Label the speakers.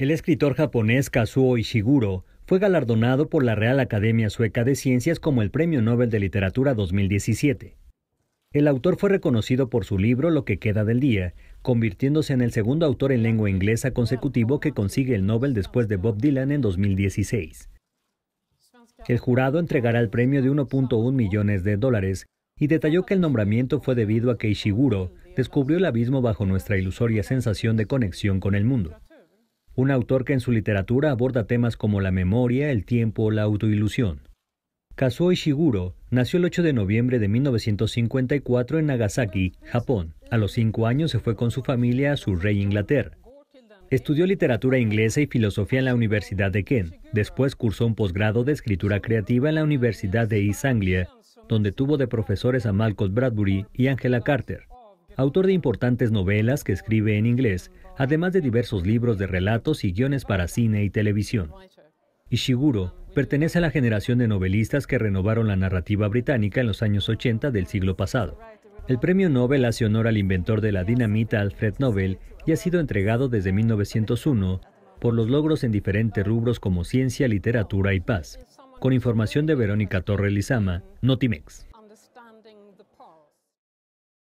Speaker 1: El escritor japonés Kazuo Ishiguro fue galardonado por la Real Academia Sueca de Ciencias como el Premio Nobel de Literatura 2017. El autor fue reconocido por su libro Lo que queda del día, convirtiéndose en el segundo autor en lengua inglesa consecutivo que consigue el Nobel después de Bob Dylan en 2016. El jurado entregará el premio de 1.1 millones de dólares y detalló que el nombramiento fue debido a que Ishiguro descubrió el abismo bajo nuestra ilusoria sensación de conexión con el mundo un autor que en su literatura aborda temas como la memoria, el tiempo o la autoilusión. Kazuo Ishiguro nació el 8 de noviembre de 1954 en Nagasaki, Japón. A los cinco años se fue con su familia a su rey Inglaterra. Estudió literatura inglesa y filosofía en la Universidad de Kent. Después cursó un posgrado de escritura creativa en la Universidad de East Anglia, donde tuvo de profesores a Malcolm Bradbury y Angela Carter autor de importantes novelas que escribe en inglés, además de diversos libros de relatos y guiones para cine y televisión. Ishiguro pertenece a la generación de novelistas que renovaron la narrativa británica en los años 80 del siglo pasado. El premio Nobel hace honor al inventor de la dinamita Alfred Nobel y ha sido entregado desde 1901 por los logros en diferentes rubros como ciencia, literatura y paz. Con información de Verónica Torre Lizama, Notimex.